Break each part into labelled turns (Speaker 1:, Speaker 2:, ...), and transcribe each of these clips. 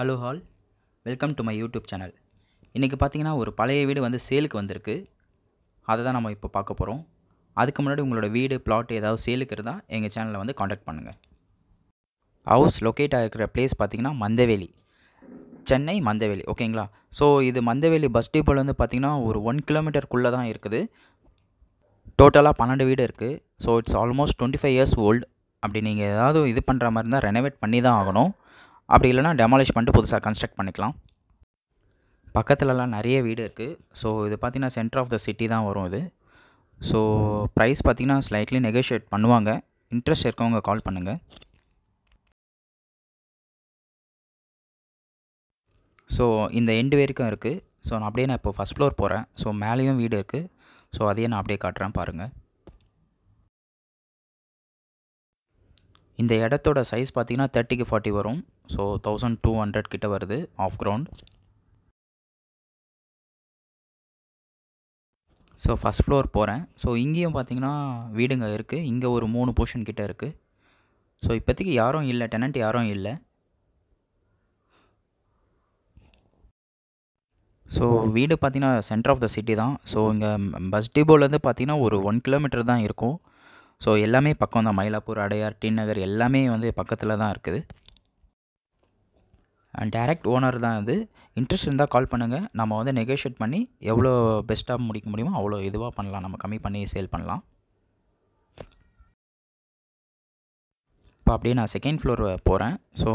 Speaker 1: hello all welcome to my YouTube channel இன்றைக்கி பார்த்தீங்கன்னா ஒரு பழைய வீடு வந்து சேலுக்கு வந்திருக்கு அதை தான் நம்ம இப்போ பார்க்க போகிறோம் அதுக்கு முன்னாடி உங்களோட வீடு பிளாட் ஏதாவது சேலுக்கு இருந்தால் எங்கள் சேனலில் வந்து காண்டாக்ட் பண்ணுங்கள் ஹவுஸ் லொக்கேட் ஆகிருக்கிற பிளேஸ் பார்த்திங்கன்னா மந்தவேலி சென்னை மந்தவேலி ஓகேங்களா ஸோ இது மந்தவேலி பஸ் டிப்போல் வந்து பார்த்திங்கன்னா ஒரு ஒன் கிலோமீட்டருக்குள்ளே தான் இருக்குது டோட்டலாக பன்னெண்டு வீடு இருக்குது so it's almost twenty five years old அப்படி நீங்கள் ஏதாவது இது பண்ணுற மாதிரி இருந்தால் ரெனோவேட் பண்ணி தான் ஆகணும் அப்படி இல்லைனா டெமாலிஷ் பண்ணிட்டு புதுசாக கன்ஸ்ட்ரக்ட் பண்ணிக்கலாம் பக்கத்துலலாம் நிறைய வீடு இருக்குது ஸோ இது பார்த்திங்கன்னா சென்டர் ஆஃப் த சிட்டி தான் வரும் இது ஸோ ப்ரைஸ் பார்த்திங்கன்னா ஸ்லைட்லி நெகோஷியேட் பண்ணுவாங்க இன்ட்ரெஸ்ட் இருக்கவங்க கால் பண்ணுங்கள் ஸோ இந்த எண்டு வரைக்கும் இருக்குது ஸோ நான் அப்படியே நான் இப்போ ஃபஸ்ட் ஃப்ளோர் போகிறேன் ஸோ மேலேயும் வீடு இருக்குது ஸோ அதையே நான் அப்படியே காட்டுறேன் பாருங்கள் இந்த இடத்தோட சைஸ் பார்த்திங்கன்னா தேர்ட்டிக்கு ஃபார்ட்டி வரும் ஸோ தௌசண்ட் டூ ஹண்ட்ரட் கிட்ட வருது half ground so first floor போகிறேன் ஸோ இங்கேயும் பார்த்தீங்கன்னா வீடுங்க இருக்குது இங்கே ஒரு மூணு போர்ஷன் கிட்டே இருக்குது ஸோ இப்போதைக்கு யாரும் இல்லை டெனண்ட் யாரும் இல்லை ஸோ வீடு பார்த்திங்கன்னா சென்டர் ஆஃப் த சிட்டி தான் ஸோ இங்கே பஸ் டிபோலேருந்து பார்த்திங்கன்னா ஒரு ஒன் கிலோமீட்டர் தான் இருக்கும் ஸோ எல்லாமே பக்கம் தான் மயிலாப்பூர் அடையார் டி நகர் எல்லாமே வந்து பக்கத்தில் தான் இருக்குது டேரெக்ட் ஓனர் தான் அது இன்ட்ரெஸ்ட் இருந்தால் கால் பண்ணுங்கள் நம்ம வந்து நெகோஷியேட் பண்ணி எவ்வளோ பெஸ்ட்டாக முடிக்க முடியுமோ அவ்வளோ இதுவாக பண்ணலாம் நம்ம கம்மி பண்ணி சேல் பண்ணலாம் இப்போ அப்படியே நான் செகண்ட் ஃப்ளோர் போகிறேன் ஸோ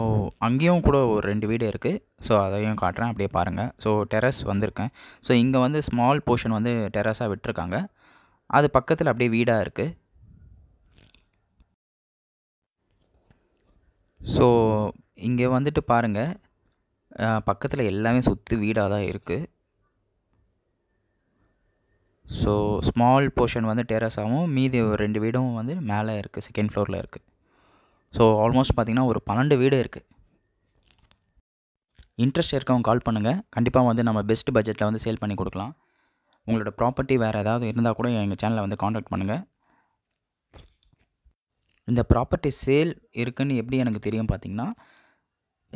Speaker 1: அங்கேயும் கூட ஒரு ரெண்டு வீடு இருக்குது ஸோ அதையும் காட்டுறேன் அப்படியே பாருங்கள் ஸோ டெரஸ் வந்திருக்கேன் ஸோ இங்கே வந்து ஸ்மால் போர்ஷன் வந்து டெரஸாக விட்டுருக்காங்க அது பக்கத்தில் அப்படியே வீடாக இருக்குது ஸோ இங்கே வந்துட்டு பாருங்கள் பக்கத்தில் எல்லாமே சுற்றி வீடாக தான் இருக்குது ஸோ ஸ்மால் போர்ஷன் வந்து டேரஸாகவும் மீதி ரெண்டு வீடும் வந்து மேலே இருக்குது செகண்ட் ஃப்ளோரில் இருக்குது ஸோ ஆல்மோஸ்ட் பார்த்திங்கன்னா ஒரு பன்னெண்டு வீடு இருக்குது இன்ட்ரெஸ்ட் இருக்கவங்க கால் பண்ணுங்கள் கண்டிப்பாக வந்து நம்ம பெஸ்ட் பட்ஜெட்டில் வந்து சேல் பண்ணி கொடுக்கலாம் உங்களோட ப்ராப்பர்ட்டி வேறு ஏதாவது இருந்தால் கூட எங்கள் சேனலை வந்து காண்டாக்ட் பண்ணுங்கள் இந்த ப்ராப்பர்ட்டி சேல் இருக்குதுன்னு எப்படி எனக்கு தெரியும் பார்த்திங்கன்னா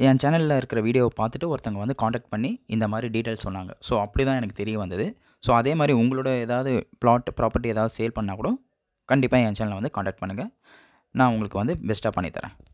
Speaker 1: என் சேனலில் இருக்கிற வீடியோவை பார்த்துட்டு ஒருத்தங்க வந்து காண்டாக்ட் பண்ணி இந்த மாதிரி டீட்டெயில்ஸ் சொன்னாங்க ஸோ அப்படி தான் எனக்கு தெரிய வந்தது ஸோ அதே மாதிரி உங்களோட ஏதாவது ப்ளாட் ப்ராப்பர்ட்டி ஏதாவது சேல் பண்ணால் கூட கண்டிப்பாக என் சேனலை வந்து காண்டாக்ட் பண்ணுங்கள் நான் உங்களுக்கு வந்து பெஸ்ட்டாக பண்ணித்தரேன்